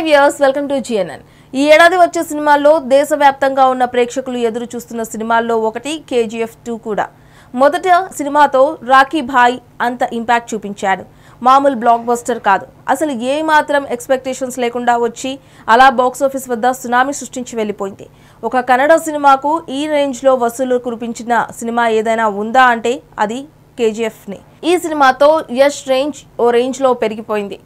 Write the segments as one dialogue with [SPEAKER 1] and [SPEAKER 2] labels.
[SPEAKER 1] hi viewers welcome to G N N ఈ ఏడాది వచ్చే సినిమాల్లో దేశవ్యాప్తంగా ఉన్న ప్రేక్షకులు ఎదురు చూస్తున్న సినిమాల్లో ఒకటి కేజీఎఫ్ టూ కూడా మొదట సినిమాతో రాఖీ భాయ్ అంత ఇంపాక్ట్ చూపించాడు మామూలు బ్లాక్ బస్టర్ కాదు అసలు ఏమాత్రం ఎక్స్పెక్టేషన్స్ లేకుండా వచ్చి అలా బాక్సాఫీస్ వద్ద సునామీ సృష్టించి వెళ్ళిపోయింది ఒక కన్నడ సినిమాకు ఈ రేంజ్లో వసూలు కురిపించిన సినిమా ఏదైనా ఉందా అంటే అది కేజీఎఫ్ని ఈ సినిమాతో యష్ రేంజ్ ఓ రేంజ్లో పెరిగిపోయింది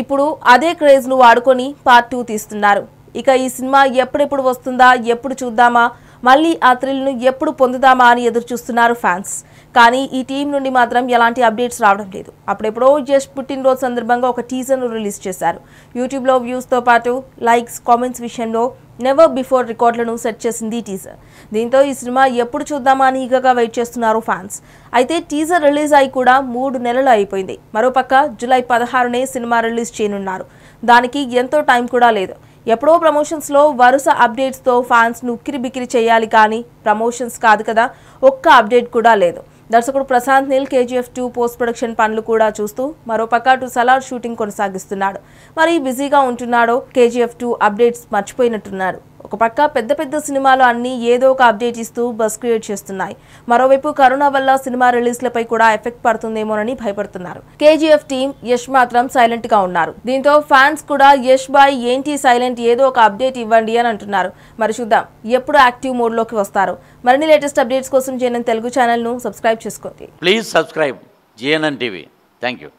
[SPEAKER 1] ఇప్పుడు అదే క్రేజ్ను వాడుకొని పార్ట్ టూ తీస్తున్నారు ఇక ఈ సినిమా ఎప్పుడెప్పుడు వస్తుందా ఎప్పుడు చూద్దామా మళ్లీ ఆ థ్రిల్ను ఎప్పుడు పొందుదామా అని ఎదురు చూస్తున్నారు ఫ్యాన్స్ కానీ ఈ టీం నుండి మాత్రం ఎలాంటి అప్డేట్స్ రావడం లేదు అప్పుడెప్పుడో జస్ట్ పుట్టినరోజు సందర్భంగా ఒక టీజర్ను రిలీజ్ చేశారు యూట్యూబ్లో వ్యూస్తో పాటు లైక్స్ కామెంట్స్ విషయంలో నెవర్ బిఫోర్ రికార్డులను సెట్ చేసింది టీజర్ దీంతో ఈ సినిమా ఎప్పుడు చూద్దామా అని ఈగగా వెయిట్ చేస్తున్నారు ఫ్యాన్స్ అయితే టీజర్ రిలీజ్ అయి కూడా మూడు నెలలు అయిపోయింది మరోపక్క జూలై పదహారునే సినిమా రిలీజ్ చేయనున్నారు దానికి ఎంతో టైం కూడా లేదు ఎప్పుడో ప్రమోషన్స్లో వరుస అప్డేట్స్తో ను ఉక్కిరి బిక్కిరి చేయాలి కానీ ప్రమోషన్స్ కాదు కదా ఒక్క అప్డేట్ కూడా లేదు దర్శకుడు Prashanth Neel K G F two post production పనులు కూడా చూస్తూ మరోపక్క టు సలార్ షూటింగ్ కొనసాగిస్తున్నాడు మరి బిజీగా ఉంటున్నాడో కేజీఎఫ్ టూ అప్డేట్స్ మర్చిపోయినట్టున్నాడు ఒక పక్క పెద్ద పెద్ద సినిమాలు అన్నీ ఏదో ఒక అప్డేట్ ఇస్తూ బస్ క్రియేట్ చేస్తున్నాయి మరోవైపు కరోనా వల్ల సినిమా రిలీజ్లపై కూడా ఎఫెక్ట్ పడుతుందేమోనని భయపడుతున్నారు కేజీఎఫ్ టీం యష్ మాత్రం సైలెంట్ గా ఉన్నారు దీంతో ఫ్యాన్స్ కూడా యష్ బాయ్ ఏంటి సైలెంట్ ఏదో ఒక అప్డేట్ ఇవ్వండి అని అంటున్నారు మరి చూద్దాం ఎప్పుడు యాక్టివ్ మోడ్ లోకి వస్తారు మరిన్ని లేటెస్ట్ అప్డేట్స్ కోసం జేఎన్ఎన్ తెలుగు ఛానల్ ను సబ్స్క్రైబ్ చేసుకోండి please subscribe J N N TV thank you